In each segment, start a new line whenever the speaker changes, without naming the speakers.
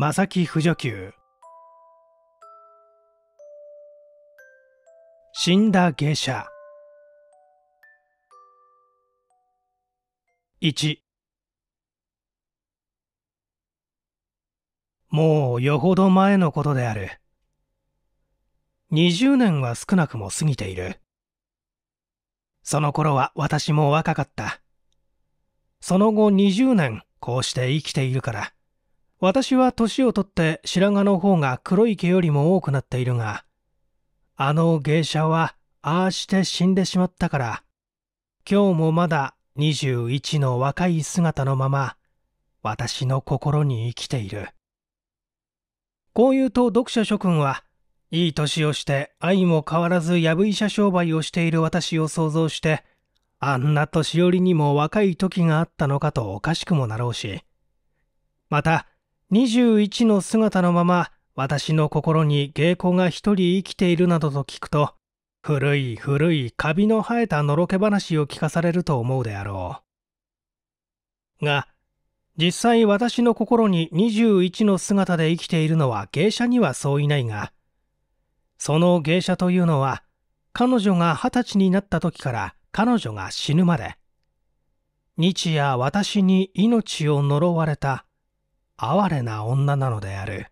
正木不助給死んだ芸者1もうよほど前のことである20年は少なくも過ぎているその頃は私も若かったその後20年こうして生きているから私は年をとって白髪の方が黒い毛よりも多くなっているが、あの芸者はああして死んでしまったから、今日もまだ21の若い姿のまま、私の心に生きている。こう言うと読者諸君は、いい年をして愛も変わらずやぶ医者商売をしている私を想像して、あんな年寄りにも若い時があったのかとおかしくもなろうし、また、21の姿のまま私の心に芸妓が一人生きているなどと聞くと古い古いカビの生えたのろけ話を聞かされると思うであろう。が実際私の心に21の姿で生きているのは芸者にはそういないがその芸者というのは彼女が二十歳になった時から彼女が死ぬまで日夜私に命を呪われた哀れな女なのである。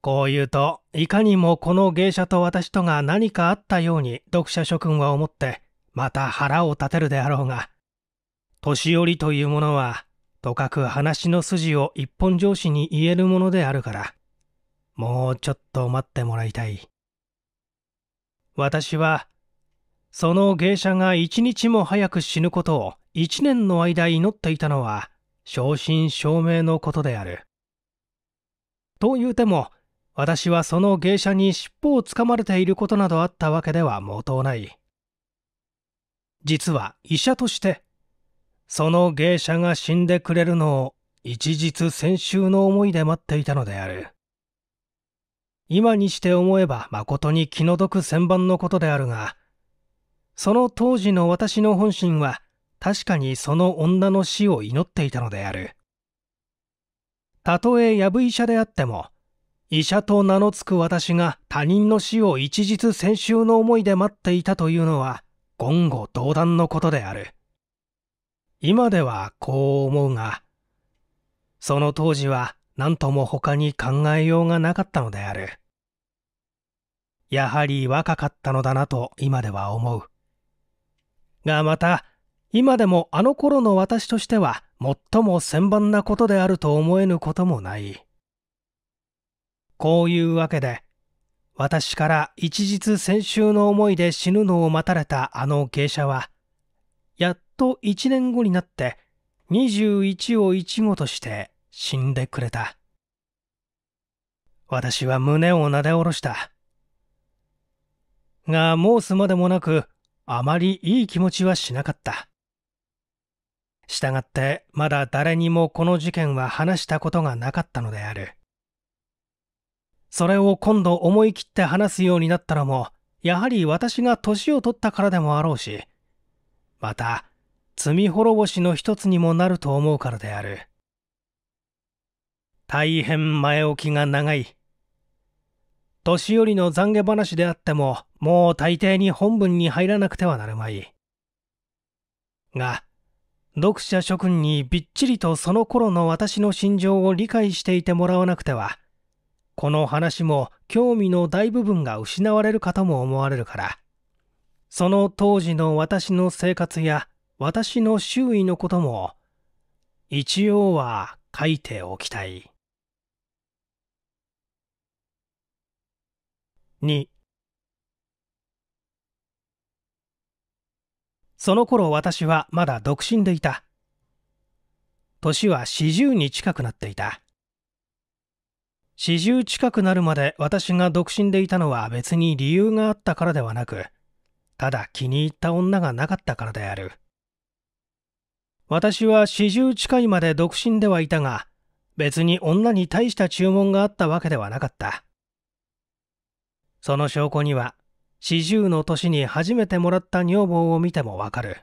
こう言うと、いかにもこの芸者と私とが何かあったように読者諸君は思って、また腹を立てるであろうが、年寄りというものは、とかく話の筋を一本上司に言えるものであるから、もうちょっと待ってもらいたい。私は、その芸者が一日も早く死ぬことを一年の間祈っていたのは、正真正銘のことである。というても、私はその芸者に尻尾をつかまれていることなどあったわけでは毛頭ない。実は医者として、その芸者が死んでくれるのを一日先週の思いで待っていたのである。今にして思えば誠に気の毒千番のことであるが、その当時の私の本心は、確かにその女の死を祈っていたのであるたとえやぶ医者であっても医者と名の付く私が他人の死を一日先週の思いで待っていたというのは言語道断のことである今ではこう思うがその当時は何とも他に考えようがなかったのであるやはり若かったのだなと今では思うがまた今でもあの頃の私としては最も千万なことであると思えぬこともない。こういうわけで、私から一日先週の思いで死ぬのを待たれたあの芸者は、やっと一年後になって21を一語として死んでくれた。私は胸をなでおろした。が、申すまでもなく、あまりいい気持ちはしなかった。従ってまだ誰にもこの事件は話したことがなかったのである。それを今度思い切って話すようになったのも、やはり私が年を取ったからでもあろうし、また、罪滅ぼしの一つにもなると思うからである。大変前置きが長い。年寄りの懺悔話であっても、もう大抵に本文に入らなくてはなるまい。が、読者諸君にびっちりとその頃の私の心情を理解していてもらわなくては、この話も興味の大部分が失われるかとも思われるから、その当時の私の生活や私の周囲のことも、一応は書いておきたい。2その頃私はまだ独身でいた。年は40に近くなっていた。40近くなるまで私が独身でいたのは別に理由があったからではなく、ただ気に入った女がなかったからである。私は40近いまで独身ではいたが、別に女に大した注文があったわけではなかった。その証拠には、四十の年に初めてもらった女房を見てもわかる。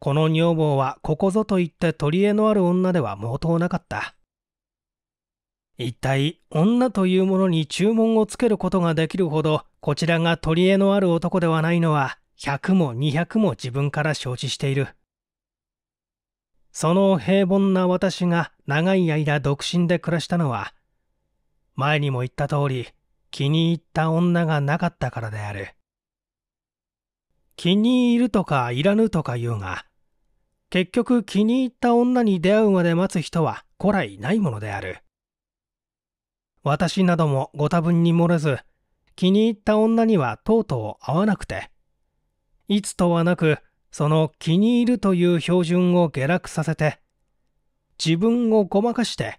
この女房はここぞと言って取り柄のある女では毛頭なかった。一体女というものに注文をつけることができるほどこちらが取り柄のある男ではないのは百も二百も自分から承知している。その平凡な私が長い間独身で暮らしたのは前にも言った通り気に入った女がなかったからである。気に入るとかいらぬとか言うが、結局気に入った女に出会うまで待つ人は古来ないものである。私などもご多分に漏れず、気に入った女にはとうとう会わなくて、いつとはなく、その気に入るという標準を下落させて、自分をごまかして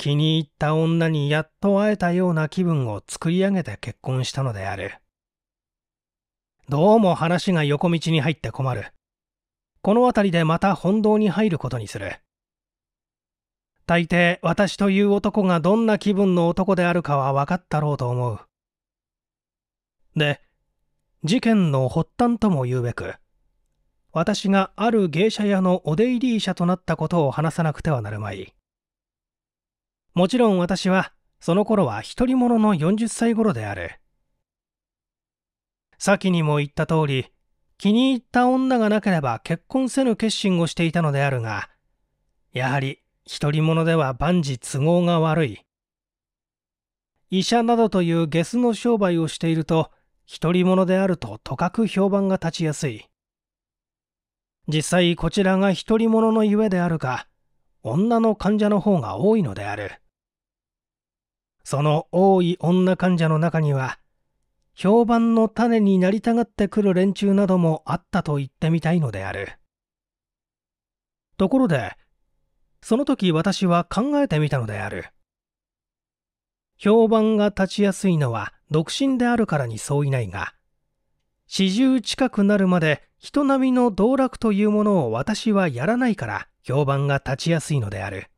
気に入った女にやっと会えたような気分を作り上げて結婚したのである。どうも話が横道に入って困る。この辺りでまた本堂に入ることにする。大抵私という男がどんな気分の男であるかは分かったろうと思う。で、事件の発端とも言うべく、私がある芸者屋のお出入り医者となったことを話さなくてはなるまい。もちろん私はその頃は独り者の40歳頃である。先にも言った通り、気に入った女がなければ結婚せぬ決心をしていたのであるが、やはり独り者では万事都合が悪い。医者などというゲスの商売をしていると、独り者であるととかく評判が立ちやすい。実際こちらが独り者のゆえであるか、女の患者の方が多いのである。その多い女患者の中には、評判の種になりたがってくる連中などもあったと言ってみたいのである。ところで、その時私は考えてみたのである。評判が立ちやすいのは独身であるからに相違ないが、四十近くなるまで人並みの道楽というものを私はやらないから評判が立ちやすいのである。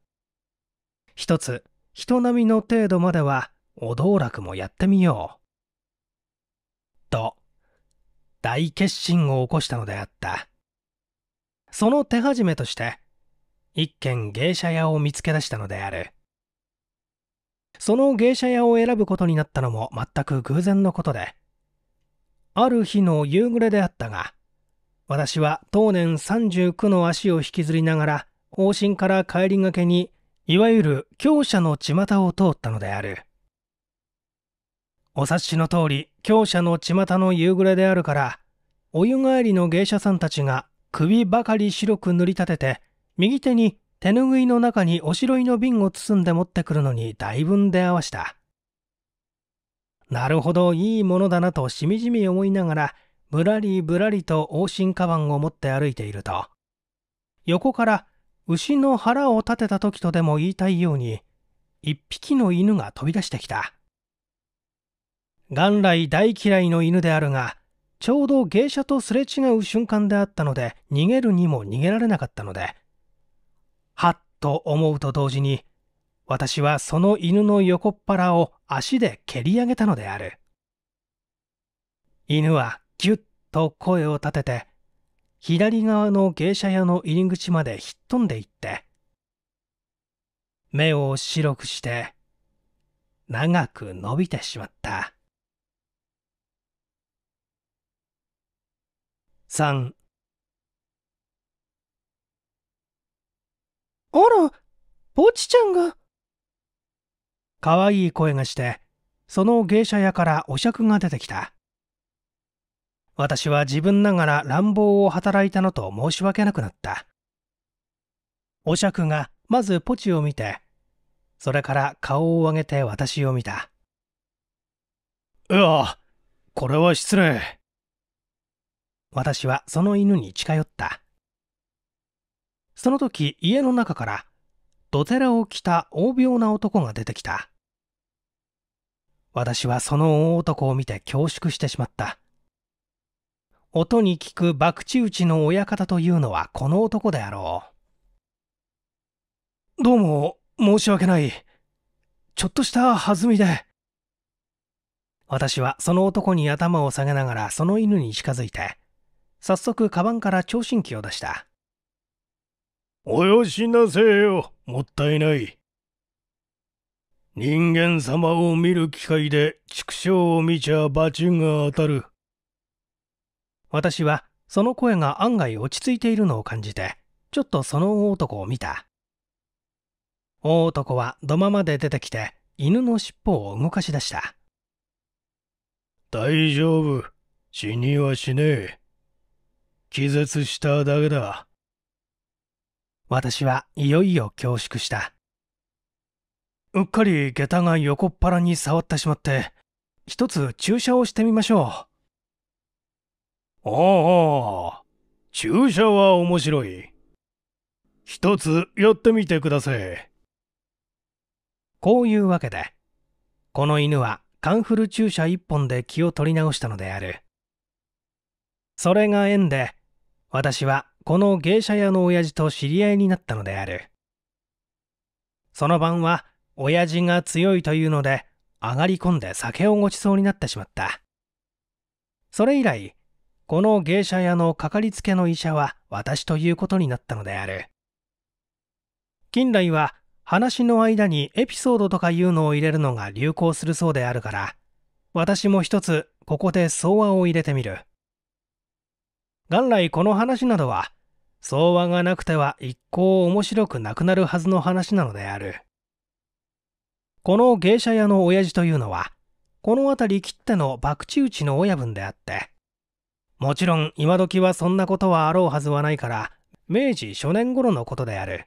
一つ、人並みの程度まではお道楽もやってみよう。と、大決心を起こしたのであった。その手始めとして、一軒芸者屋を見つけ出したのである。その芸者屋を選ぶことになったのも全く偶然のことで、ある日の夕暮れであったが、私は当年39の足を引きずりながら、方針から帰りがけに、いわゆる強者の巷を通ったのである。お察しの通り、強者の巷の夕暮れであるから、お湯帰りの芸者さんたちが首ばかり白く塗り立てて、右手に手ぬぐいの中におしろいの瓶を包んで持ってくるのに大分出会わした。なるほど、いいものだなとしみじみ思いながら、ぶらりぶらりと往診カバンを持って歩いていると、横から牛の腹を立てた時とでも言いたいように、一匹の犬が飛び出してきた。元来大嫌いの犬であるが、ちょうど芸者とすれ違う瞬間であったので、逃げるにも逃げられなかったので、はっと思うと同時に、私はその犬の横っ腹を足で蹴り上げたのである。犬はぎゅっと声を立てて、左側の芸者屋の入り口までひっ飛んでいって、目を白くして、長く伸びてしまった。三。あら、ポチちゃんが。可愛い声がして、その芸者屋からお酌が出てきた。私は自分ながら乱暴を働いたのと申し訳なくなった。お酌がまずポチを見て、それから顔を上げて私を見た。いや、これは失礼。私はその犬に近寄った。その時家の中から、ドテラを着た大病な男が出てきた。私はその大男を見て恐縮してしまった。音に聞く博打打ちの親方というのはこの男であろう。どうも申し訳ない。ちょっとした弾みで。私はその男に頭を下げながらその犬に近づいて、早速カバンから聴診器を出した。およしなせよ。もったいない。人間様を見る機会で畜生を見ちゃ罰が当たる。私はその声が案外落ち着いているのを感じて、ちょっとその男を見た。大男は土間まで出てきて犬の尻尾を動かし出した。大丈夫。死にはしねえ。気絶しただけだ。私はいよいよ恐縮した。うっかり下駄が横っ腹に触ってしまって一つ注射をしてみましょうああ注射は面白い一つやってみてくださいこういうわけでこの犬はカンフル注射一本で気を取り直したのであるそれが縁で私はこの芸者屋の親父と知り合いになったのであるその晩は親父が強いというので、上がり込んで酒をごちそうになってしまった。それ以来、この芸者屋のかかりつけの医者は私ということになったのである。近来は話の間にエピソードとかいうのを入れるのが流行するそうであるから、私も一つここで相話を入れてみる。元来この話などは、相話がなくては一向面白くなくなるはずの話なのである。この芸者屋の親父というのは、この辺りきっての博打打ちの親分であって、もちろん今時はそんなことはあろうはずはないから、明治初年頃のことである。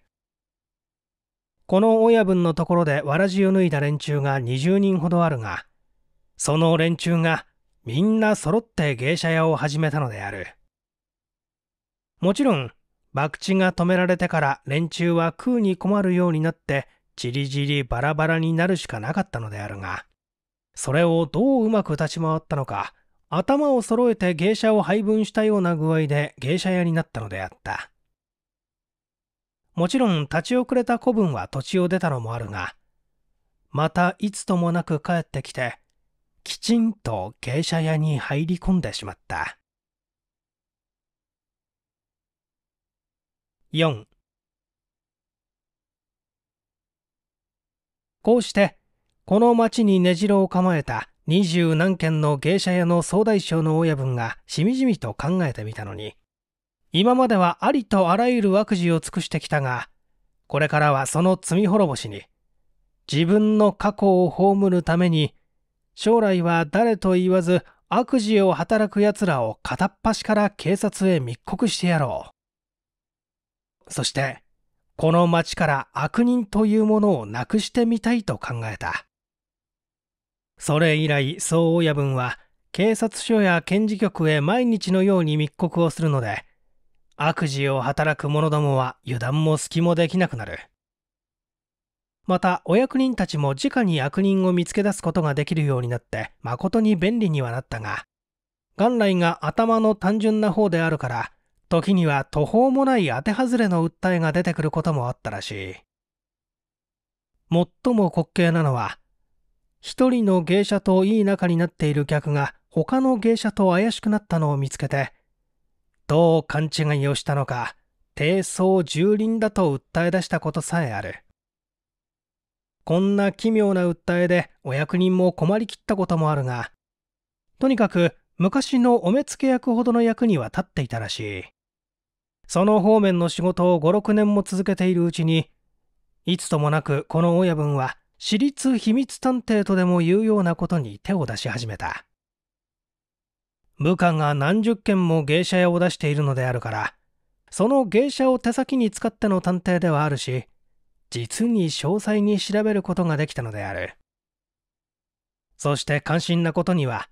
この親分のところでわらじを脱いだ連中が二十人ほどあるが、その連中がみんな揃って芸者屋を始めたのである。もちろん、博打が止められてから連中は食うに困るようになってじりじりバラバラになるしかなかったのであるが、それをどううまく立ち回ったのか、頭を揃えて芸者を配分したような具合で芸者屋になったのであった。もちろん立ち遅れた子分は土地を出たのもあるが、またいつともなく帰ってきて、きちんと芸者屋に入り込んでしまった。4. こうして、この町に根城を構えた二十何軒の芸者屋の総大将の親分がしみじみと考えてみたのに、今まではありとあらゆる悪事を尽くしてきたが、これからはその罪滅ぼしに、自分の過去を葬るために、将来は誰と言わず悪事を働く奴らを片っ端から警察へ密告してやろう。そして、この町から悪人というものをなくしてみたいと考えた。それ以来、総親分は警察署や検事局へ毎日のように密告をするので、悪事を働く者どもは油断も隙もできなくなる。また、お役人たちも直に悪人を見つけ出すことができるようになって、誠に便利にはなったが、元来が頭の単純な方であるから、時には途方もない当て外れの訴えが出てくることもあったらしい。最も滑稽なのは、一人の芸者といい仲になっている客が他の芸者と怪しくなったのを見つけて、どう勘違いをしたのか、低層蹂躙だと訴え出したことさえある。こんな奇妙な訴えでお役人も困りきったこともあるが、とにかく昔のお目付け役ほどの役には立っていたらしい。その方面の仕事を5、6年も続けているうちに、いつともなくこの親分は私立秘密探偵とでもいうようなことに手を出し始めた。部下が何十件も芸者屋を出しているのであるから、その芸者を手先に使っての探偵ではあるし、実に詳細に調べることができたのである。そして関心なことには、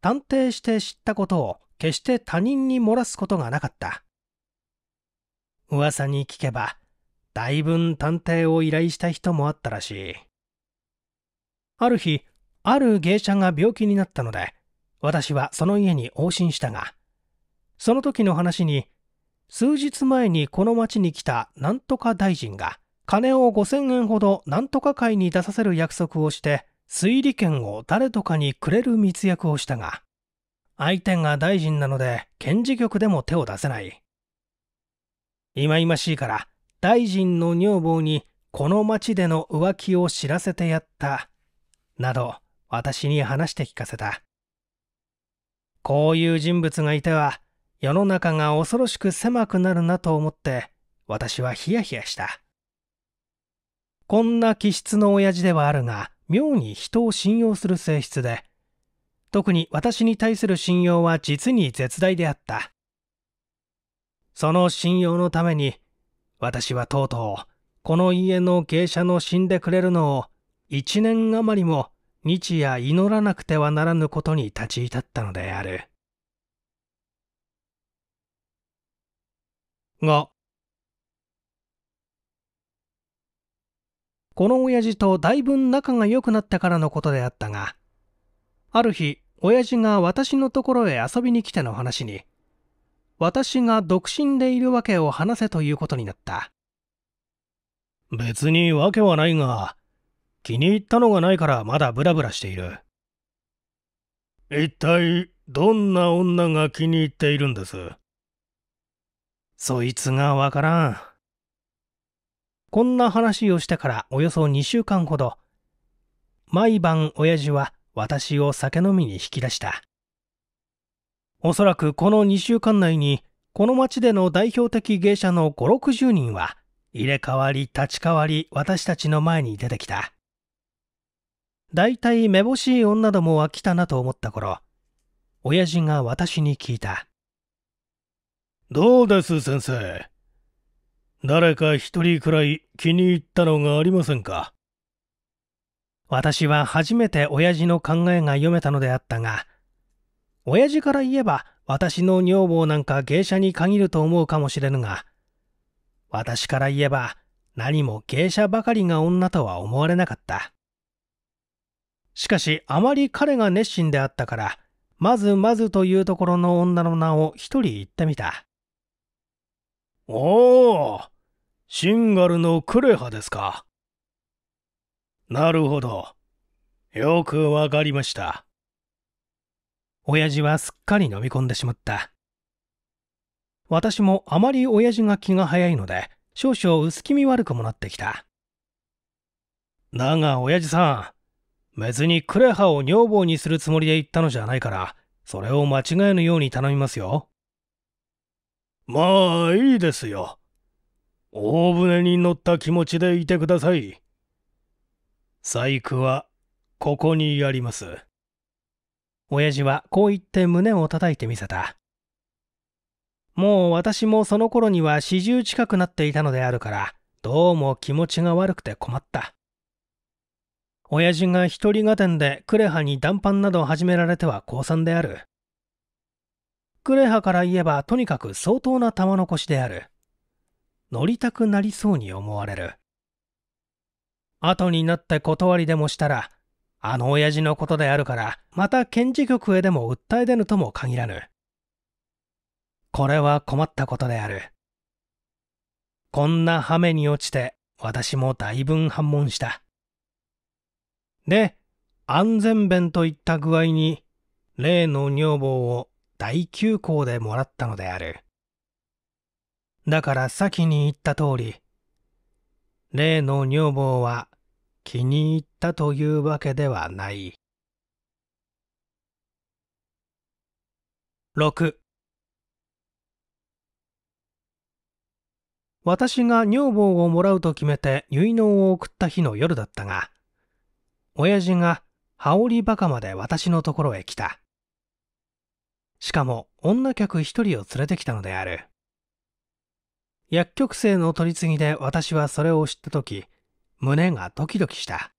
探偵して知ったことを決して他人に漏らすことがなかった。噂に聞けば、大分探偵を依頼した人もあったらしい。ある日、ある芸者が病気になったので、私はその家に往診したが、その時の話に、数日前にこの町に来たなんとか大臣が、金を5000円ほどなんとか会に出させる約束をして、推理権を誰とかにくれる密約をしたが、相手が大臣なので、検事局でも手を出せない。忌々しいから大臣の女房にこの町での浮気を知らせてやった。など、私に話して聞かせた。こういう人物がいては、世の中が恐ろしく狭くなるなと思って、私はヒヤヒヤした。こんな気質の親父ではあるが、妙に人を信用する性質で、特に私に対する信用は実に絶大であった。その信用のために、私はとうとう、この家の芸者の死んでくれるのを、一年余りも日夜祈らなくてはならぬことに立ち至ったのである。5この親父とだいぶ仲が良くなってからのことであったが、ある日、親父が私のところへ遊びに来ての話に、私が独身でいるわけを話せということになった。別にわけはないが、気に入ったのがないからまだブラブラしている。一体、どんな女が気に入っているんですそいつがわからん。こんな話をしてからおよそ2週間ほど、毎晩親父は私を酒飲みに引き出した。おそらくこの2週間内にこの町での代表的芸者の5、60人は入れ替わり立ち替わり私たちの前に出てきた。大体めぼしい女どもは来たなと思った頃、親父が私に聞いた。どうです先生。誰か一人くらい気に入ったのがありませんか私は初めて親父の考えが読めたのであったが、親父から言えば私の女房なんか芸者に限ると思うかもしれぬが、私から言えば何も芸者ばかりが女とは思われなかった。しかしあまり彼が熱心であったから、まずまずというところの女の名を一人言ってみた。おお、シンガルのクレハですか。なるほど。よくわかりました。親父はすっかり飲み込んでしまった。私もあまり親父が気が早いので、少々薄気味悪くもなってきた。だが親父さん、別にクレハを女房にするつもりで言ったのじゃないから、それを間違えぬように頼みますよ。まあいいですよ。大船に乗った気持ちでいてください。細工はここにやります。親父はこう言って胸を叩いてみせた。もう私もその頃には四十近くなっていたのであるから、どうも気持ちが悪くて困った。親父が一人がてんでクレハに談判など始められては降参である。クレハから言えばとにかく相当な玉残しである。乗りたくなりそうに思われる。後になって断りでもしたら、あの親父のことであるから、また検事局へでも訴え出ぬとも限らぬ。これは困ったことである。こんなハメに落ちて、私もだいぶ反問した。で、安全弁といった具合に、例の女房を大急行でもらったのである。だから先に言った通り、例の女房は気に入ったというわけではない。6私が女房をもらうと決めて結納を送った日の夜だったが、親父が羽織バカまで私のところへ来た。しかも女客一人を連れてきたのである。薬局生の取り次ぎで私はそれを知った時、胸がドキドキした。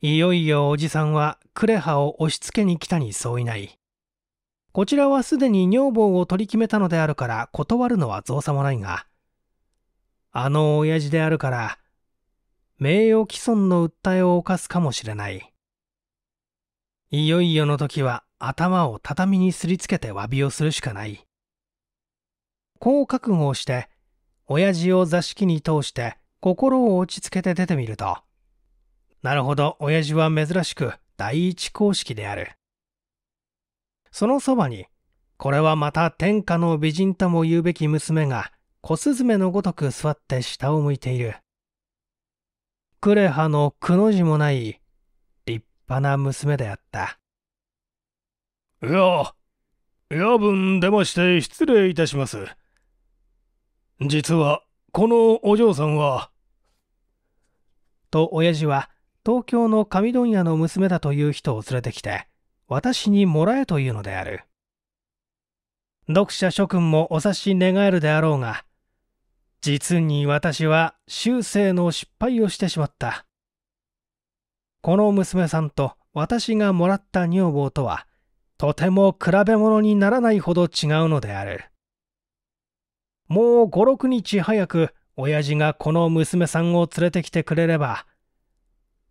いよいよおじさんはクレハを押し付けに来たに相違ない。こちらはすでに女房を取り決めたのであるから断るのは造作もないが、あの親父であるから、名誉毀損の訴えを犯すかもしれない。いよいよの時は頭を畳にすりつけて詫びをするしかない。こう覚悟をして、親父を座敷に通して、心を落ち着けて出てみると、なるほど、親父は珍しく第一公式である。そのそばに、これはまた天下の美人とも言うべき娘が、小スのごとく座って下を向いている。クレハのくの字もない立派な娘であった。いや、夜分出まして失礼いたします。実はこのお嬢さんは。と、親父は、東京の紙問屋の娘だという人を連れてきて、私にもらえというのである。読者諸君もお察し願えるであろうが、実に私は修正の失敗をしてしまった。この娘さんと私がもらった女房とは、とても比べ物にならないほど違うのである。もう5、6日早く親父がこの娘さんを連れてきてくれれば、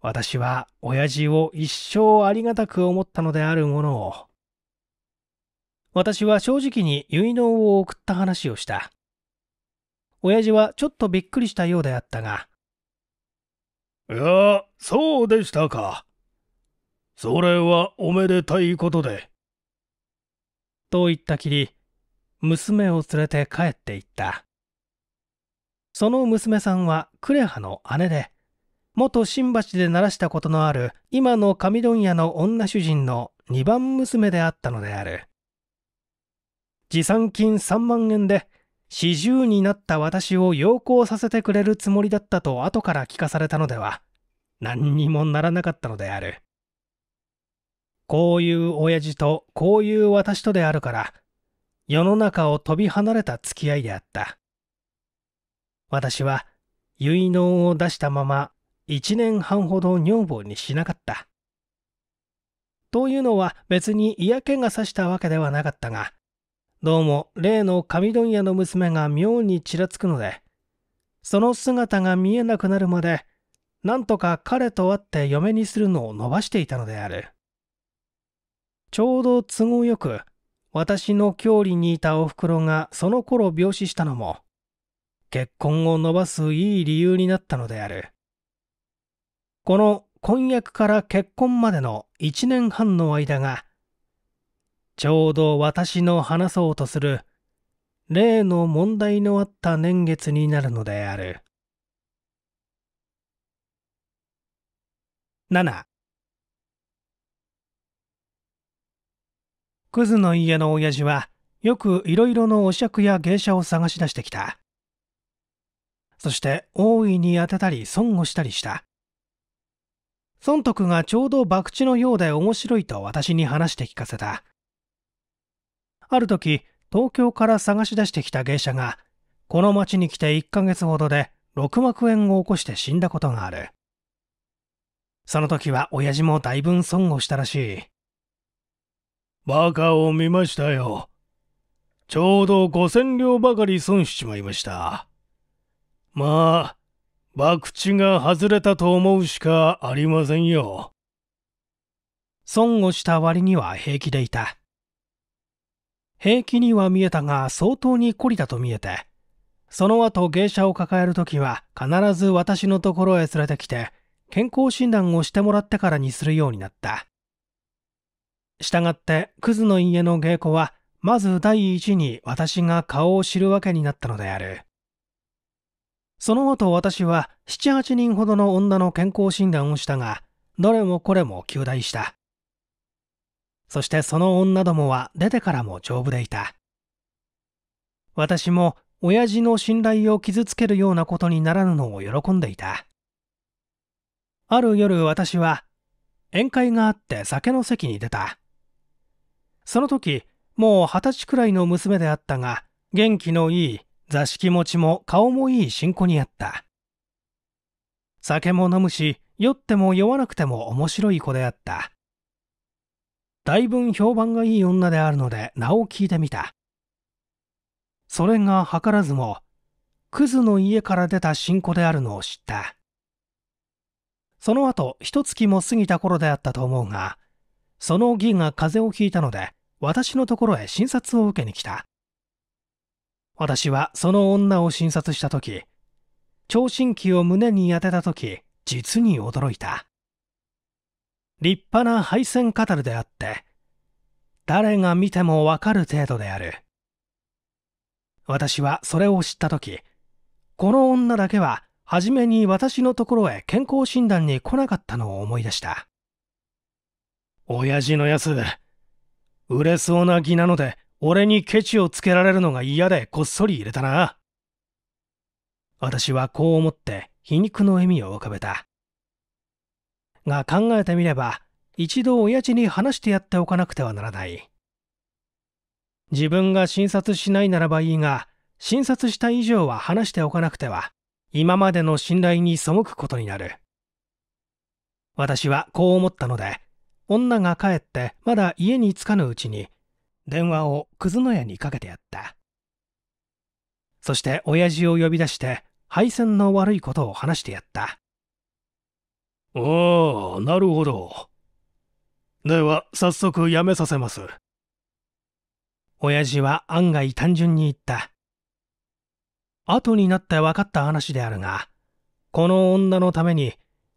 私は親父を一生ありがたく思ったのであるものを。私は正直に結納を送った話をした。親父はちょっとびっくりしたようであったが。いや、そうでしたか。それはおめでたいことで。と言ったきり、娘を連れて帰っていったその娘さんはクレハの姉で元新橋で鳴らしたことのある今の紙問屋の女主人の2番娘であったのである持参金3万円で四十になった私を要行させてくれるつもりだったと後から聞かされたのでは何にもならなかったのであるこういう親父とこういう私とであるから世の中を飛び離れた付き合いであった。私は結納を出したまま一年半ほど女房にしなかった。というのは別に嫌気がさしたわけではなかったが、どうも例の紙問屋の娘が妙にちらつくので、その姿が見えなくなるまで、なんとか彼と会って嫁にするのを伸ばしていたのである。ちょうど都合よく私の郷里にいたお袋がその頃病死したのも、結婚を伸ばすいい理由になったのである。この婚約から結婚までの1年半の間が、ちょうど私の話そうとする例の問題のあった年月になるのである。7クズの家の親父は、よくいろいろのお酌や芸者を探し出してきた。そして大いに当てたり損をしたりした。孫徳がちょうど博打のようで面白いと私に話して聞かせた。ある時、東京から探し出してきた芸者が、この町に来て1ヶ月ほどで6幕円を起こして死んだことがある。その時は親父もだいぶ損をしたらしい。バカを見ましたよ。ちょうど5000両ばかり損しちまいました。まあ、博打が外れたと思うしかありませんよ。損をした割には平気でいた。平気には見えたが相当に懲りだと見えて、その後芸者を抱える時は必ず私のところへ連れてきて、健康診断をしてもらってからにするようになった。したがって、クズの家の稽古は、まず第一に私が顔を知るわけになったのである。その後私は7、8人ほどの女の健康診断をしたが、どれもこれも休大した。そしてその女どもは出てからも丈夫でいた。私も親父の信頼を傷つけるようなことにならぬのを喜んでいた。ある夜私は宴会があって酒の席に出た。その時、もう二十歳くらいの娘であったが、元気のいい、座敷持ちも顔もいい新子にあった。酒も飲むし、酔っても酔わなくても面白い子であった。だいぶ評判がいい女であるので名を聞いてみた。それが図らずも、クズの家から出た新子であるのを知った。その後、一月も過ぎた頃であったと思うが、その儀が風邪をひいたので、私のところへ診察を受けに来た。私はその女を診察した時、聴診器を胸に当てた時、実に驚いた。立派な配線カタルであって、誰が見てもわかる程度である。私はそれを知った時、この女だけは初めに私のところへ健康診断に来なかったのを思い出した。親父のやつ、売れそうな気なので、俺にケチをつけられるのが嫌でこっそり入れたな。私はこう思って皮肉の笑みを浮かべた。が考えてみれば、一度親父に話してやっておかなくてはならない。自分が診察しないならばいいが、診察した以上は話しておかなくては、今までの信頼に背くことになる。私はこう思ったので、女が帰ってまだ家に着かぬうちに電話をくずの屋にかけてやったそして親父を呼び出して配線の悪いことを話してやったああなるほどでは早速やめさせます親父は案外単純に言った後になって分かった話であるがこの女のために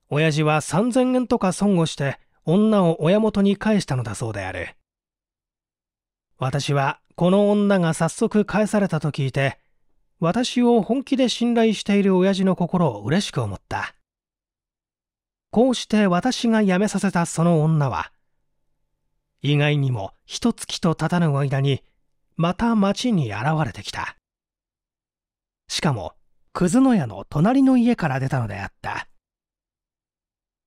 親父は3000円とか損をして女を親元に返したのだそうである私はこの女が早速返されたと聞いて私を本気で信頼している親父の心を嬉しく思ったこうして私が辞めさせたその女は意外にも一月と経たぬ間にまた町に現れてきたしかも葛ずの屋の隣の家から出たのであった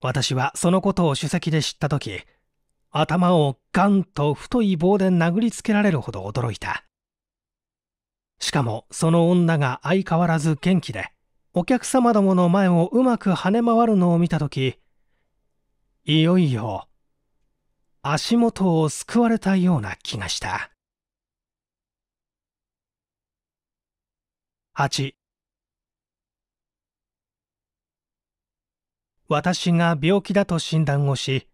私はそのことを首席で知った時頭をガンと太い棒で殴りつけられるほど驚いたしかもその女が相変わらず元気でお客様どもの前をうまく跳ね回るのを見た時いよいよ足元をすくわれたような気がした8私が病気だと診断をし、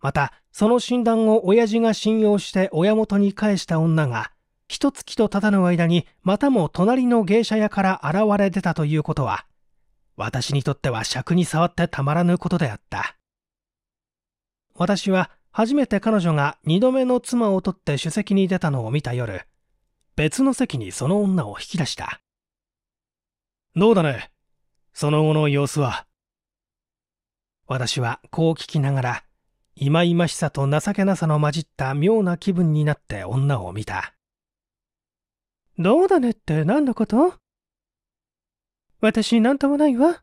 またその診断を親父が信用して親元に返した女が、一月と経たぬ間にまたも隣の芸者屋から現れ出たということは、私にとっては尺に触ってたまらぬことであった。私は初めて彼女が二度目の妻を取って首席に出たのを見た夜、別の席にその女を引き出した。どうだねその後の様子は。私はこう聞きながら、いまいましさと情けなさの混じった妙な気分になって女を見た。どうだねって何のこと私何ともないわ。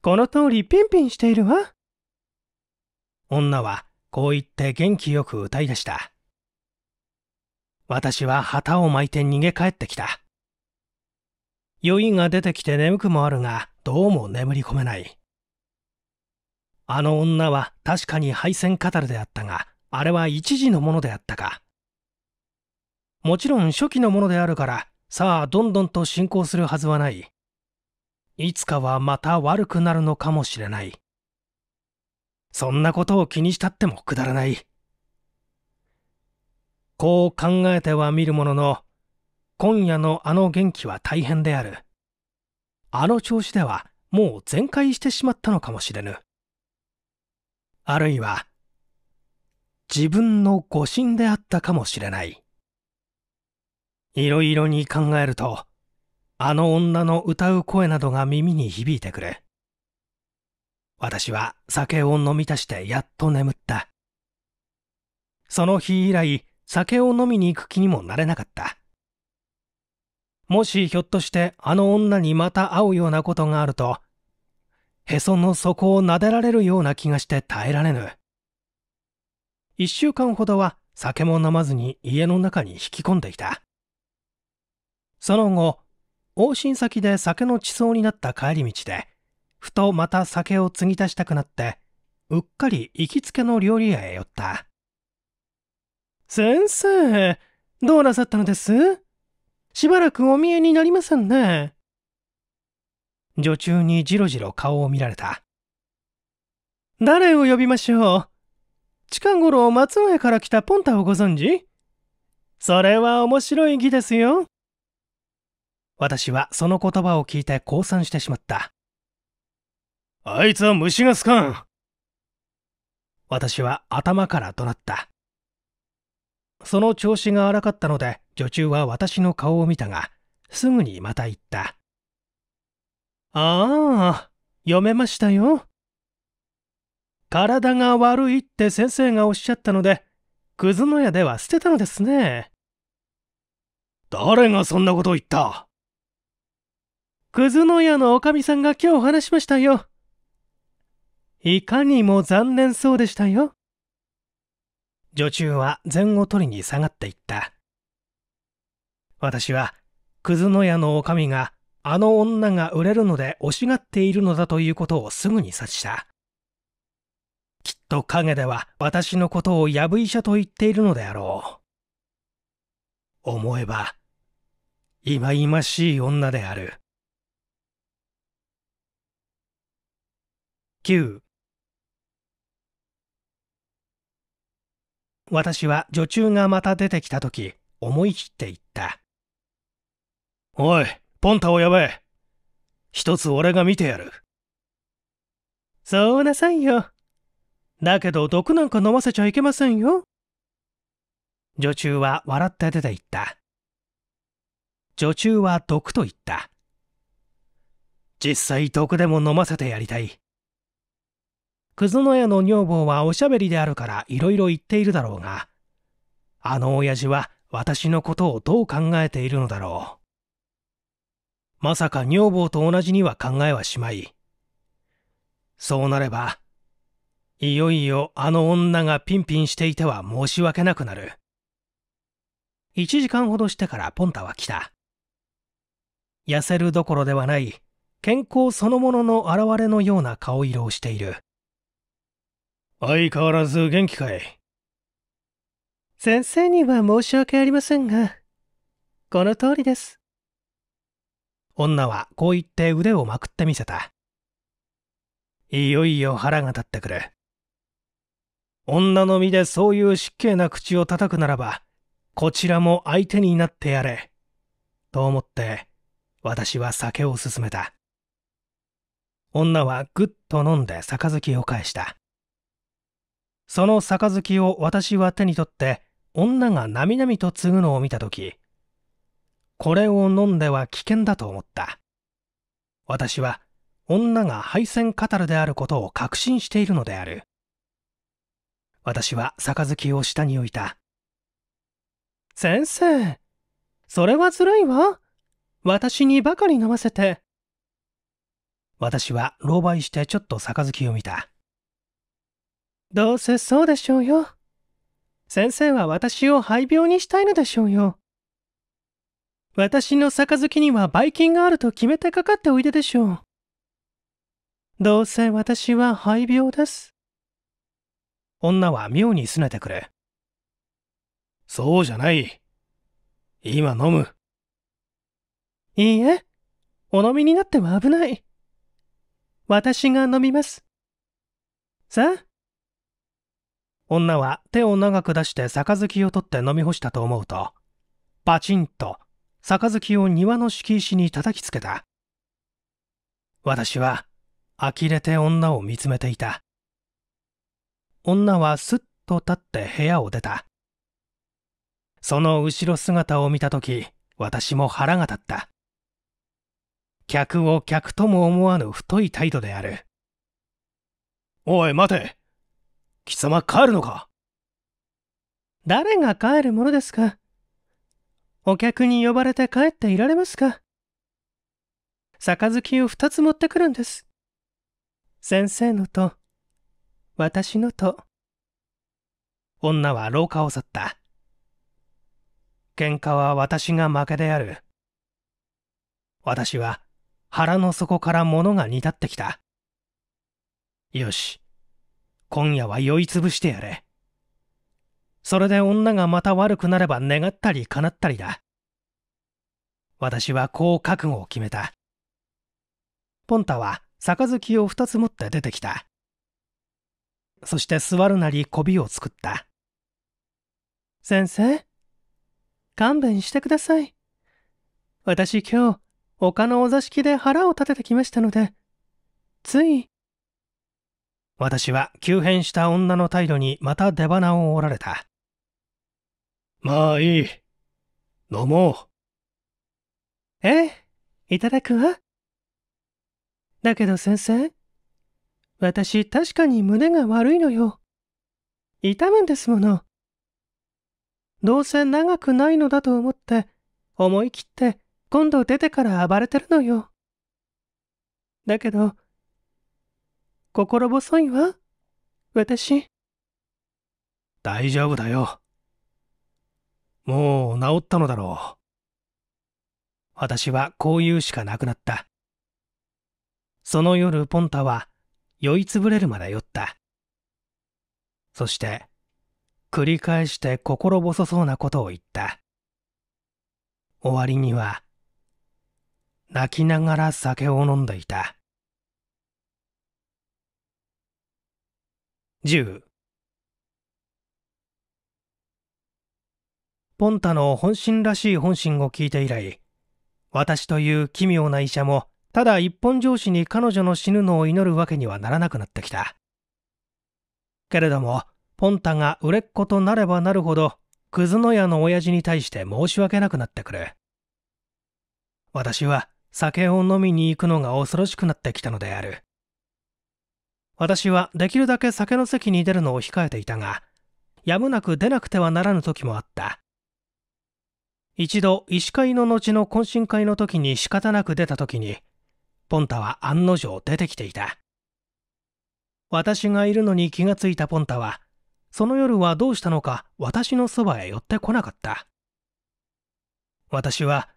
この通りピンピンしているわ。女はこう言って元気よく歌い出した。私は旗を巻いて逃げ帰ってきた。酔いが出てきて眠くもあるが、どうも眠り込めない。あの女は確かに敗戦カタルであったが、あれは一時のものであったか。もちろん初期のものであるから、さあどんどんと進行するはずはない。いつかはまた悪くなるのかもしれない。そんなことを気にしたってもくだらない。こう考えてはみるものの、今夜のあの元気は大変である。あの調子ではもう全開してしまったのかもしれぬ。あるいは自分の誤信であったかもしれない。いろいろに考えると、あの女の歌う声などが耳に響いてくる。私は酒を飲み足してやっと眠った。その日以来、酒を飲みに行く気にもなれなかった。もしひょっとしてあの女にまた会うようなことがあると、へその底を撫でられるような気がして耐えられぬ。一週間ほどは酒も飲まずに家の中に引き込んでいた。その後、往診先で酒の地層になった帰り道で、ふとまた酒を継ぎ足したくなって、うっかり行きつけの料理屋へ寄った。先生、どうなさったのですしばらくお見えになりませんね。女中にじろじろ顔を見られた。誰を呼びましょう近頃松上から来たポンタをご存知それは面白い儀ですよ。私はその言葉を聞いて降参してしまった。あいつは虫が好かん。私は頭から怒鳴った。その調子が荒かったので女中は私の顔を見たが、すぐにまた言った。ああ、読めましたよ。体が悪いって先生がおっしゃったので、クズの屋では捨てたのですね。誰がそんなことを言ったクズの屋のおかみさんが今日話しましたよ。いかにも残念そうでしたよ。女中は禅を取りに下がっていった。私は、クズの屋のおかみがあの女が売れるので惜しがっているのだということをすぐに察した。きっと陰では私のことをやぶ医者と言っているのであろう。思えば、忌々しい女である。9私は女中がまた出てきた時思い切って言った。おい、ポンタをやばい。一つ俺が見てやる。そうなさいよ。だけど毒なんか飲ませちゃいけませんよ。女中は笑って出て行った。女中は毒と言った。実際毒でも飲ませてやりたい。葛の屋の女房はおしゃべりであるからいろいろ言っているだろうが、あの親父は私のことをどう考えているのだろう。まさか女房と同じには考えはしまい。そうなれば、いよいよあの女がピンピンしていては申し訳なくなる。一時間ほどしてからポンタは来た。痩せるどころではない、健康そのものの現れのような顔色をしている。相変わらず元気かい先生には申し訳ありませんが、この通りです。女はこう言って腕をまくってみせた。いよいよ腹が立ってくる。女の身でそういう失敬な口を叩くならば、こちらも相手になってやれ。と思って、私は酒を勧めた。女はぐっと飲んで杯を返した。その杯を私は手に取って、女がなみなみと継ぐのを見たとき、これを飲んでは危険だと思った。私は女が敗戦カタルであることを確信しているのである。私は杯を下に置いた。先生、それはずるいわ。私にばかり飲ませて。私は狼狽してちょっと杯を見た。どうせそうでしょうよ。先生は私を肺病にしたいのでしょうよ。私の杯にはばい菌があると決めてかかっておいででしょう。どうせ私は肺病です。女は妙に拗ねてくれ。そうじゃない。今飲む。いいえ、お飲みになっては危ない。私が飲みます。さあ。女は手を長く出して杯を取って飲み干したと思うと、パチンと杯を庭の敷石に叩きつけた。私は呆れて女を見つめていた。女はすっと立って部屋を出た。その後ろ姿を見た時、私も腹が立った。客を客とも思わぬ太い態度である。おい待て貴様帰るのか誰が帰るものですかお客に呼ばれて帰っていられますか杯を2つ持ってくるんです。先生のと、私のと。女は廊下を去った。喧嘩は私が負けである。私は腹の底から物が煮立ってきた。よし、今夜は酔いつぶしてやれ。それで女がまた悪くなれば願ったり叶ったりだ。私はこう覚悟を決めた。ポンタは杯を2つ持って出てきた。そして座るなり媚びを作った。先生、勘弁してください。私今日、他のお座敷で腹を立ててきましたので、つい。私は急変した女の態度にまた出花を折られた。まあいい。飲もう。ええ、いただくわ。だけど先生、私確かに胸が悪いのよ。痛むんですもの。どうせ長くないのだと思って、思い切って今度出てから暴れてるのよ。だけど、心細いわ、私。大丈夫だよ。もう治ったのだろう。私はこう言うしかなくなった。その夜、ポンタは酔いつぶれるまで酔った。そして、繰り返して心細そうなことを言った。終わりには、泣きながら酒を飲んでいた。10ポンタの本心らしい本心を聞いて以来、私という奇妙な医者も、ただ一本上司に彼女の死ぬのを祈るわけにはならなくなってきた。けれども、ポンタが売れっ子となればなるほど、クズのヤの親父に対して申し訳なくなってくる。私は酒を飲みに行くのが恐ろしくなってきたのである。私はできるだけ酒の席に出るのを控えていたが、やむなく出なくてはならぬ時もあった。一度医師会の後の懇親会の時に仕方なく出た時にポンタは案の定出てきていた私がいるのに気がついたポンタはその夜はどうしたのか私のそばへ寄ってこなかった私は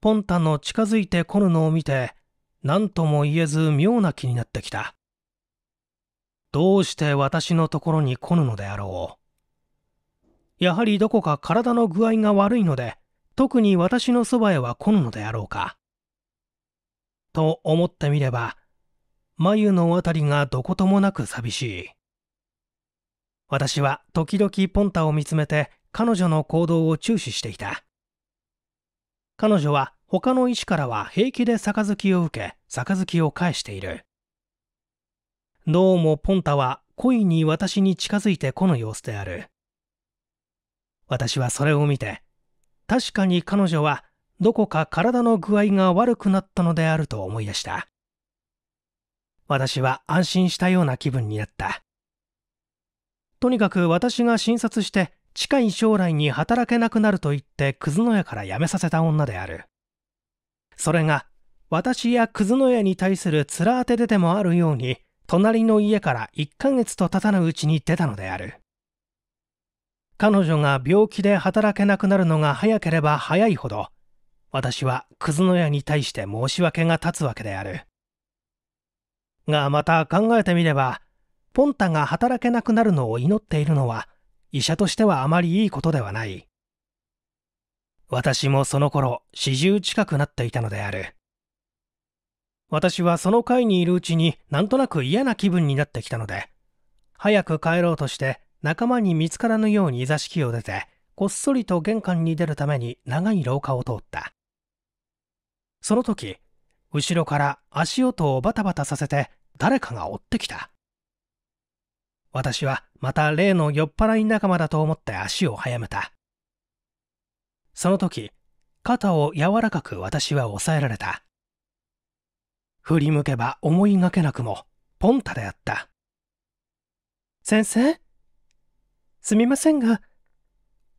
ポンタの近づいて来るのを見て何とも言えず妙な気になってきたどうして私のところに来ぬのであろうやはりどこか体の具合が悪いので特に私のそばへは来ぬのであろうか。と思ってみれば、眉の辺りがどこともなく寂しい。私は時々ポンタを見つめて彼女の行動を注視していた。彼女は他の医師からは平気で杯を受け、杯を返している。どうもポンタは故意に私に近づいてこの様子である。私はそれを見て確かに彼女はどこか体の具合が悪くなったのであると思い出した。私は安心したような気分になった。とにかく私が診察して近い将来に働けなくなると言ってクズの屋から辞めさせた女である。それが私やクズの屋に対する面当てででもあるように隣の家から1ヶ月と経たぬうちに出たのである。彼女が病気で働けなくなるのが早ければ早いほど私は葛の屋に対して申し訳が立つわけであるがまた考えてみればポンタが働けなくなるのを祈っているのは医者としてはあまりいいことではない私もその頃四十近くなっていたのである私はその会にいるうちになんとなく嫌な気分になってきたので早く帰ろうとして仲間に見つからぬように座敷を出てこっそりと玄関に出るために長い廊下を通ったその時後ろから足音をバタバタさせて誰かが追ってきた私はまた例の酔っ払い仲間だと思って足を早めたその時肩を柔らかく私は抑えられた振り向けば思いがけなくもポンタであった先生すみませんが、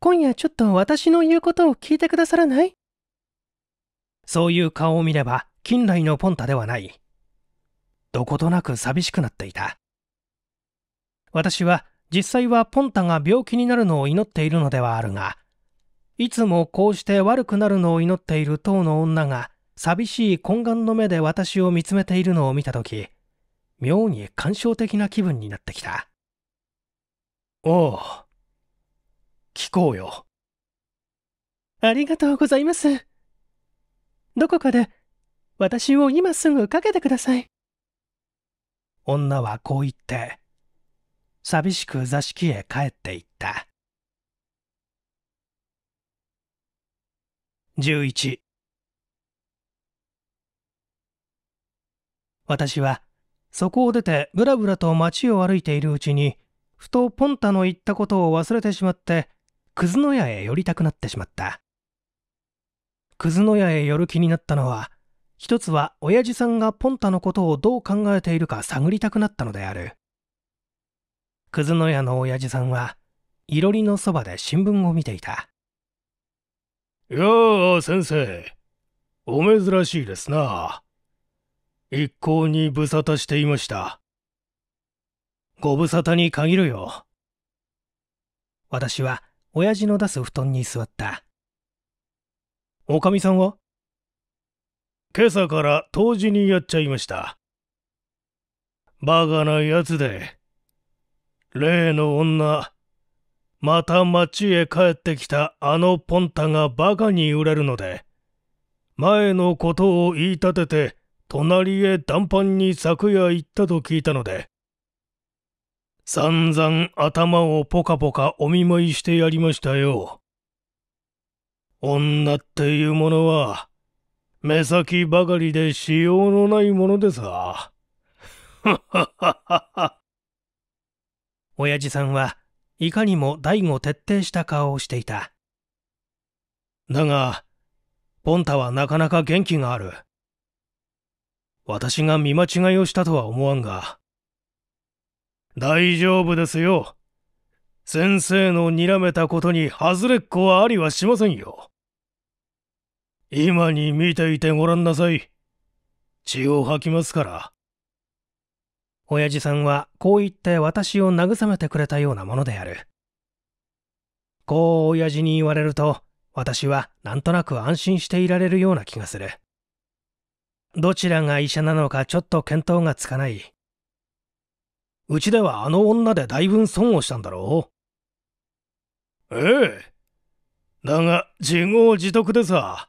今夜ちょっと私の言うことを聞いてくださらないそういう顔を見れば近来のポンタではない。どことなく寂しくなっていた。私は実際はポンタが病気になるのを祈っているのではあるが、いつもこうして悪くなるのを祈っている当の女が寂しい懇願の目で私を見つめているのを見たとき、妙に感傷的な気分になってきた。おう。聞こうよ。ありがとうございます。どこかで私を今すぐかけてください。女はこう言って、寂しく座敷へ帰っていった。11私はそこを出てぶらぶらと街を歩いているうちにふとポンタの言ったことを忘れてしまってクズの屋へ寄りたくなってしまったクズの屋へ寄る気になったのは一つは親父さんがポンタのことをどう考えているか探りたくなったのであるクズの屋の親父さんはいろりのそばで新聞を見ていたやあ先生お珍しいですな一向に無沙汰していましたご無沙汰に限るよ。私は、親父の出す布団に座った。おかみさんは今朝から当時にやっちゃいました。バカなやつで。例の女、また町へ帰ってきたあのポンタがバカに売れるので、前のことを言い立てて、隣へ談判に昨夜行ったと聞いたので、散々頭をポカポカお見舞いしてやりましたよ。女っていうものは、目先ばかりでしようのないものでさ。親父さんはいかにも大悟徹底した顔をしていた。だが、ポンタはなかなか元気がある。私が見間違いをしたとは思わんが、大丈夫ですよ。先生の睨めたことに外れっこはありはしませんよ。今に見ていてごらんなさい。血を吐きますから。親父さんはこう言って私を慰めてくれたようなものである。こう親父に言われると、私はなんとなく安心していられるような気がする。どちらが医者なのかちょっと見当がつかない。うちではあの女でだいぶ損をしたんだろうええ。だが、自業自得でさ。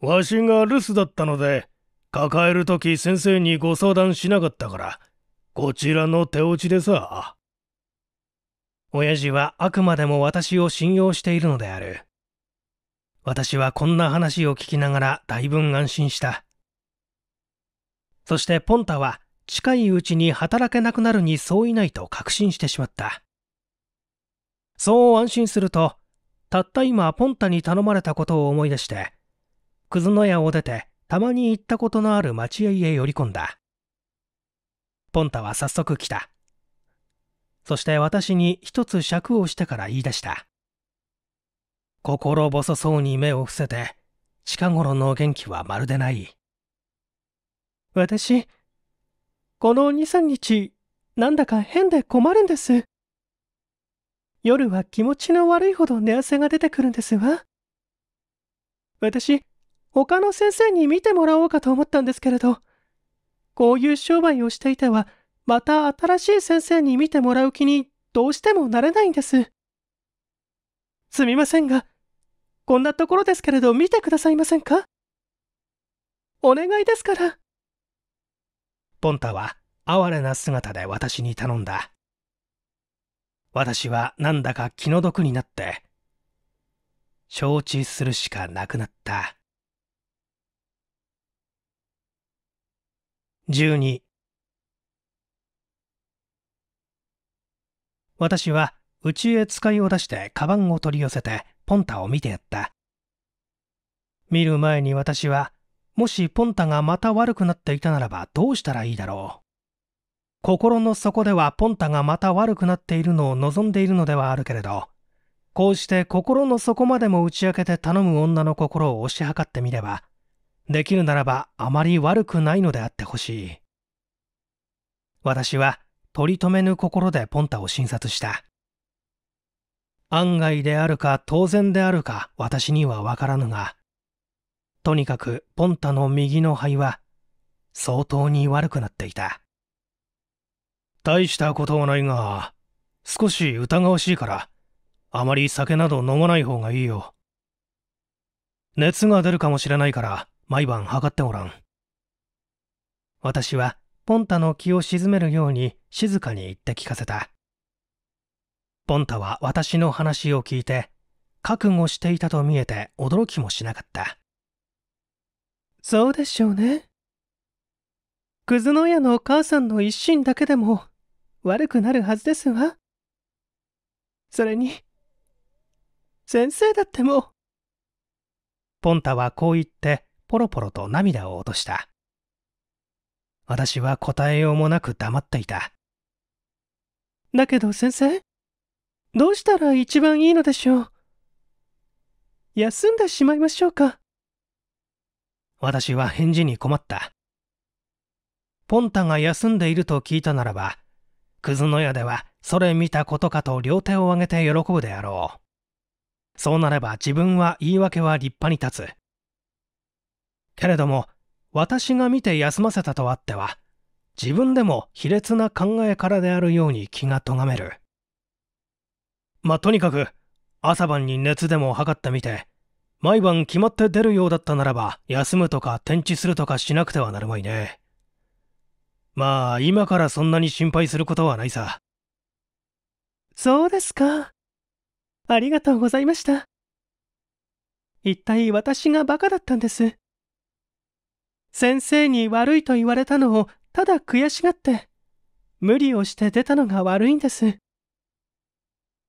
わしが留守だったので、抱える時先生にご相談しなかったから、こちらの手落ちでさ。親父はあくまでも私を信用しているのである。私はこんな話を聞きながらだいぶ安心した。そしてポンタは近いうちに働けなくなるに相違ないと確信してしまった。そう安心すると、たった今ポンタに頼まれたことを思い出して、クズの屋を出てたまに行ったことのある町屋へ寄り込んだ。ポンタは早速来た。そして私に一つ尺をしてから言い出した。心細そうに目を伏せて、近頃の元気はまるでない。私、この2、3日、なんだか変で困るんです。夜は気持ちの悪いほど寝汗が出てくるんですわ。私、他の先生に見てもらおうかと思ったんですけれど、こういう商売をしていては、また新しい先生に見てもらう気にどうしてもなれないんです。すみませんが、こんなところですけれど見てくださいませんかお願いですから。ポンタは哀れな姿で私に頼んだ。私はなんだか気の毒になって、承知するしかなくなった。十二。私は家へ使いを出してカバンを取り寄せてポンタを見てやった。見る前に私はもしポンタがまた悪くなっていたならばどうしたらいいだろう。心の底ではポンタがまた悪くなっているのを望んでいるのではあるけれど、こうして心の底までも打ち明けて頼む女の心を推し量ってみれば、できるならばあまり悪くないのであってほしい。私は取り留めぬ心でポンタを診察した。案外であるか当然であるか私にはわからぬが、とにかくポンタの右の肺は相当に悪くなっていた大したことはないが少し疑わしいからあまり酒など飲まない方がいいよ熱が出るかもしれないから毎晩測っておらん私はポンタの気を鎮めるように静かに言って聞かせたポンタは私の話を聞いて覚悟していたと見えて驚きもしなかったそうでしょうね。クズの親のお母さんの一心だけでも悪くなるはずですわ。それに、先生だっても。ポンタはこう言ってポロポロと涙を落とした。私は答えようもなく黙っていた。だけど先生、どうしたら一番いいのでしょう休んでしまいましょうか。私は返事に困った。ポンタが休んでいると聞いたならば、クズの屋ではそれ見たことかと両手を挙げて喜ぶであろう。そうなれば自分は言い訳は立派に立つ。けれども、私が見て休ませたとあっては、自分でも卑劣な考えからであるように気がとがめる。まあ、とにかく、朝晩に熱でも測ってみて、毎晩決まって出るようだったならば、休むとか転地するとかしなくてはなるまいね。まあ、今からそんなに心配することはないさ。そうですか。ありがとうございました。一体私がバカだったんです。先生に悪いと言われたのをただ悔しがって、無理をして出たのが悪いんです。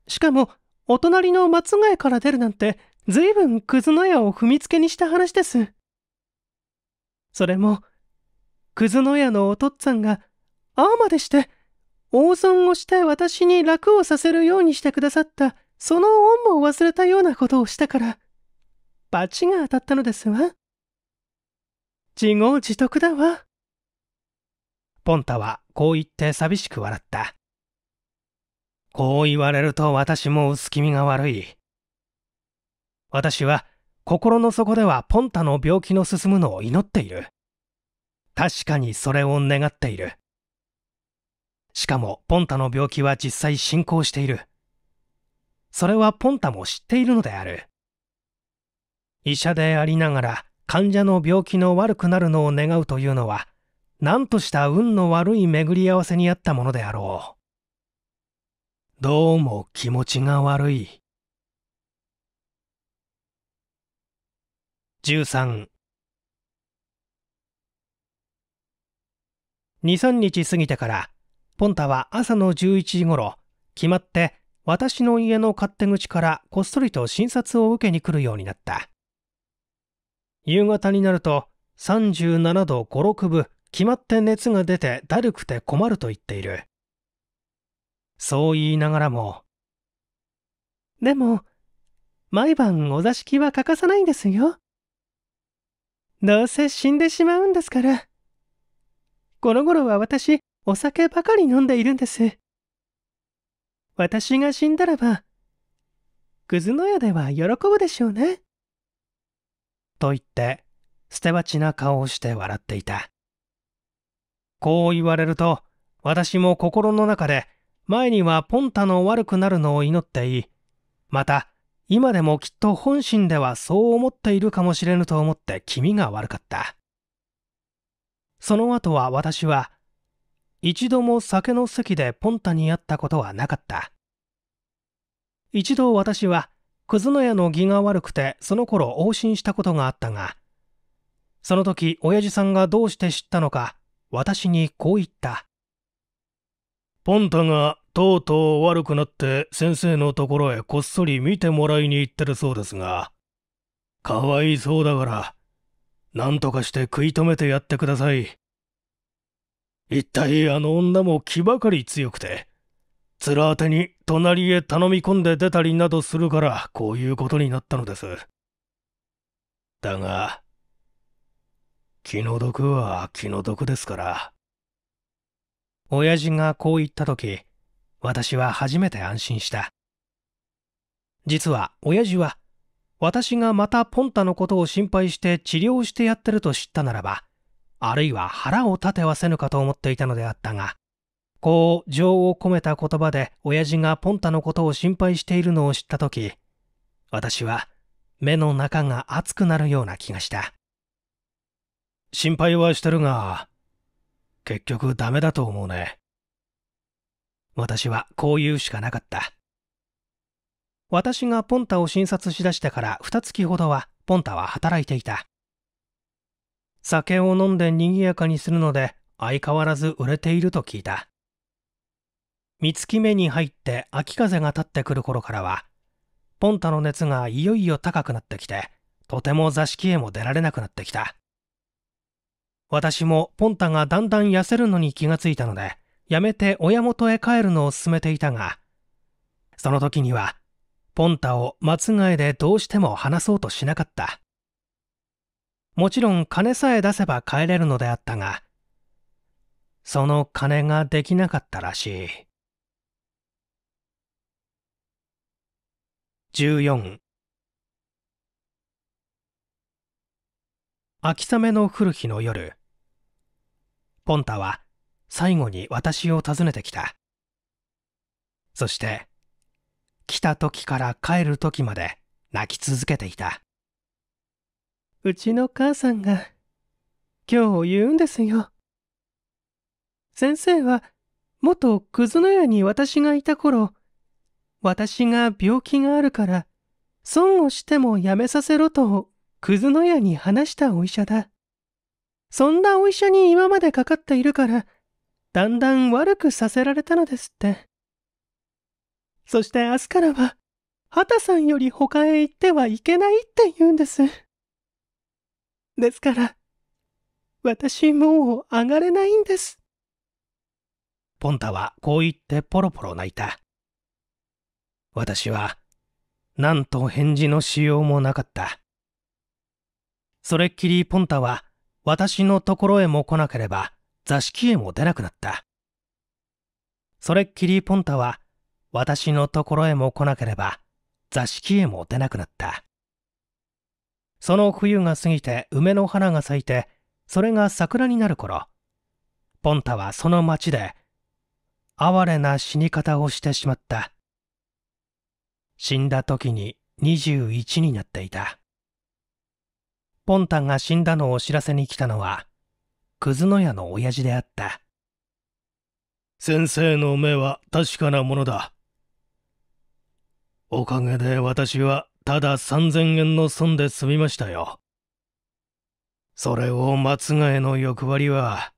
しかも、お隣の松ヶ谷から出るなんてずいぶんクズの矢を踏みつけにした話です。それも、クズの矢のおとっつぁんが、ああまでして、大損をして私に楽をさせるようにしてくださった、その恩も忘れたようなことをしたから、罰が当たったのですわ。自業自得だわ。ポンタはこう言って寂しく笑った。こう言われると私も薄気味が悪い。私は心の底ではポンタの病気の進むのを祈っている。確かにそれを願っている。しかもポンタの病気は実際進行している。それはポンタも知っているのである。医者でありながら患者の病気の悪くなるのを願うというのは、何とした運の悪い巡り合わせにあったものであろう。どうも気持ちが悪い。13 23日過ぎてからポンタは朝の11時ごろ決まって私の家の勝手口からこっそりと診察を受けに来るようになった夕方になると37度56分決まって熱が出てだるくて困ると言っているそう言いながらもでも毎晩お座敷は欠かさないんですよどうせ死んでしまうんですから。この頃は私、お酒ばかり飲んでいるんです。私が死んだらば、くずの屋では喜ぶでしょうね。と言って、捨て鉢な顔をして笑っていた。こう言われると、私も心の中で、前にはポンタの悪くなるのを祈っていい。また、今でもきっと本心ではそう思っているかもしれぬと思って気味が悪かった。その後は私は、一度も酒の席でポンタに会ったことはなかった。一度私は、クズの屋の気が悪くてその頃往診したことがあったが、その時親父さんがどうして知ったのか、私にこう言った。ポンタがとうとう悪くなって先生のところへこっそり見てもらいに行ってるそうですが、かわいそうだから、なんとかして食い止めてやってください。一体あの女も気ばかり強くて、面当てに隣へ頼み込んで出たりなどするからこういうことになったのです。だが、気の毒は気の毒ですから。親父がこう言った時、私は初めて安心した実は親父は私がまたポンタのことを心配して治療してやってると知ったならばあるいは腹を立てはせぬかと思っていたのであったがこう情を込めた言葉で親父がポンタのことを心配しているのを知った時私は目の中が熱くなるような気がした心配はしてるが結局ダメだと思うね私はこう言うしかなかった。私がポンタを診察しだしてから2月ほどはポンタは働いていた。酒を飲んで賑やかにするので相変わらず売れていると聞いた。三月目に入って秋風が立ってくる頃からは、ポンタの熱がいよいよ高くなってきて、とても座敷へも出られなくなってきた。私もポンタがだんだん痩せるのに気がついたので、やめて親元へ帰るのを勧めていたが、その時には、ポンタを間違いでどうしても話そうとしなかった。もちろん金さえ出せば帰れるのであったが、その金ができなかったらしい。14秋雨の降る日の夜、ポンタは最後に私を訪ねてきたそして来た時から帰る時まで泣き続けていたうちの母さんが今日言うんですよ先生は元葛の屋に私がいた頃私が病気があるから損をしてもやめさせろと葛の屋に話したお医者だそんなお医者に今までかかっているからだんだん悪くさせられたのですってそして明日からは畑さんより他へ行ってはいけないって言うんですですから私もう上がれないんですポンタはこう言ってポロポロ泣いた私はなんと返事のしようもなかったそれっきりポンタは私のところへも来なければ座敷へも出なくなった。それっきりポンタは私のところへも来なければ座敷へも出なくなった。その冬が過ぎて梅の花が咲いてそれが桜になる頃ポンタはその町で哀れな死に方をしてしまった死んだ時に21になっていたポンタが死んだのを知らせに来たのはくの屋の親父であった先生の目は確かなものだおかげで私はただ3000円の損で済みましたよそれを松ヶ江の欲張りは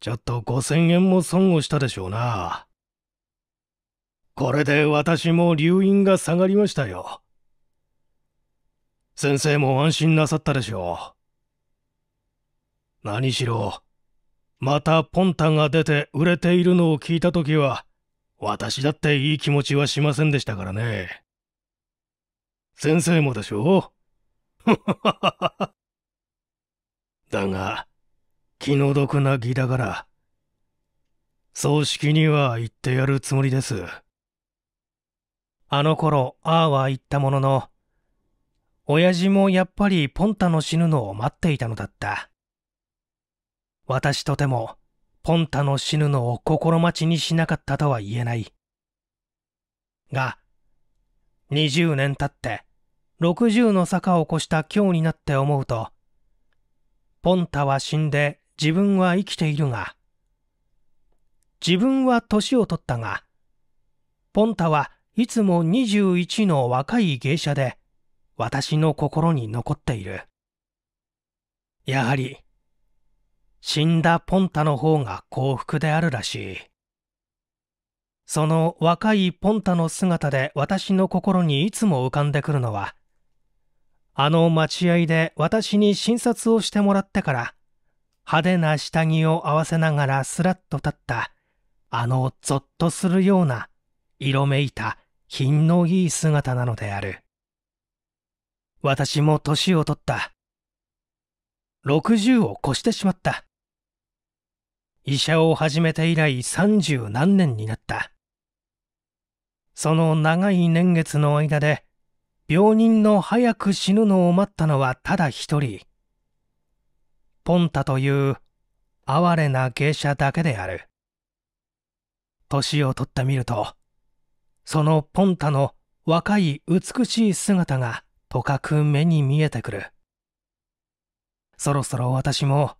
ちょっと5000円も損をしたでしょうなこれで私も留飲が下がりましたよ先生も安心なさったでしょう何しろまたポンタンが出て売れているのを聞いた時は私だっていい気持ちはしませんでしたからね先生もでしょ だが気の毒な儀だから葬式には行ってやるつもりですあの頃ああは言ったものの親父もやっぱりポンタの死ぬのを待っていたのだった私とても、ポンタの死ぬのを心待ちにしなかったとは言えない。が、二十年経って、六十の坂を越した今日になって思うと、ポンタは死んで自分は生きているが、自分は年を取ったが、ポンタはいつも二十一の若い芸者で、私の心に残っている。やはり、死んだポンタの方が幸福であるらしい。その若いポンタの姿で私の心にいつも浮かんでくるのは、あの待合で私に診察をしてもらってから、派手な下着を合わせながらスラっと立った、あのぞっとするような、色めいた品のいい姿なのである。私も年を取った。60を越してしまった。医者を始めて以来三十何年になった。その長い年月の間で、病人の早く死ぬのを待ったのはただ一人。ポンタという哀れな芸者だけである。年を取ってみると、そのポンタの若い美しい姿がとかく目に見えてくる。そろそろ私も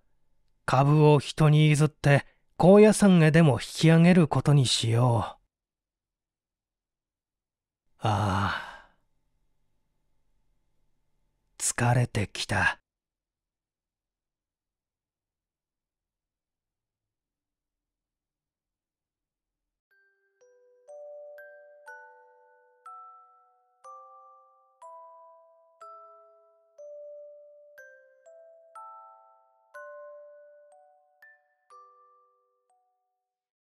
株を人に譲って高野山へでも引き上げることにしよう。ああ。疲れてきた。